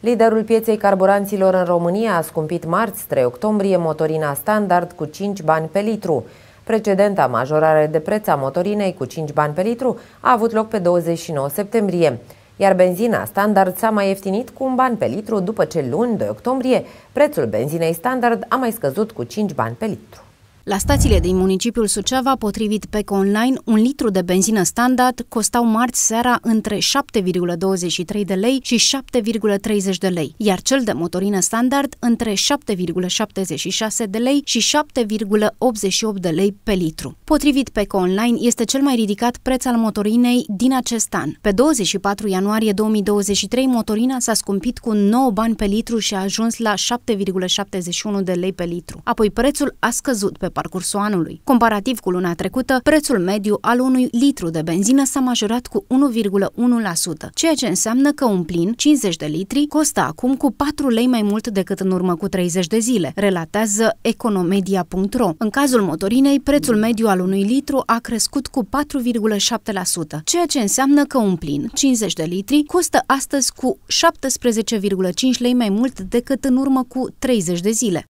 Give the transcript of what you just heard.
Liderul pieței carburanților în România a scumpit marți, 3 octombrie, motorina standard cu 5 bani pe litru. Precedenta majorare de preț a motorinei cu 5 bani pe litru a avut loc pe 29 septembrie, iar benzina standard s-a mai ieftinit cu un ban pe litru după ce luni, 2 octombrie, prețul benzinei standard a mai scăzut cu 5 bani pe litru. La stațiile din municipiul Suceava, potrivit pe Online, un litru de benzină standard costau marți seara între 7,23 de lei și 7,30 de lei, iar cel de motorină standard între 7,76 de lei și 7,88 de lei pe litru. Potrivit pe Online, este cel mai ridicat preț al motorinei din acest an. Pe 24 ianuarie 2023, motorina s-a scumpit cu 9 bani pe litru și a ajuns la 7,71 de lei pe litru. Apoi prețul a scăzut pe parcursul anului. Comparativ cu luna trecută, prețul mediu al unui litru de benzină s-a majorat cu 1,1%, ceea ce înseamnă că un plin, 50 de litri, costă acum cu 4 lei mai mult decât în urmă cu 30 de zile, relatează economedia.ro. În cazul motorinei, prețul mediu al unui litru a crescut cu 4,7%, ceea ce înseamnă că un plin, 50 de litri, costă astăzi cu 17,5 lei mai mult decât în urmă cu 30 de zile.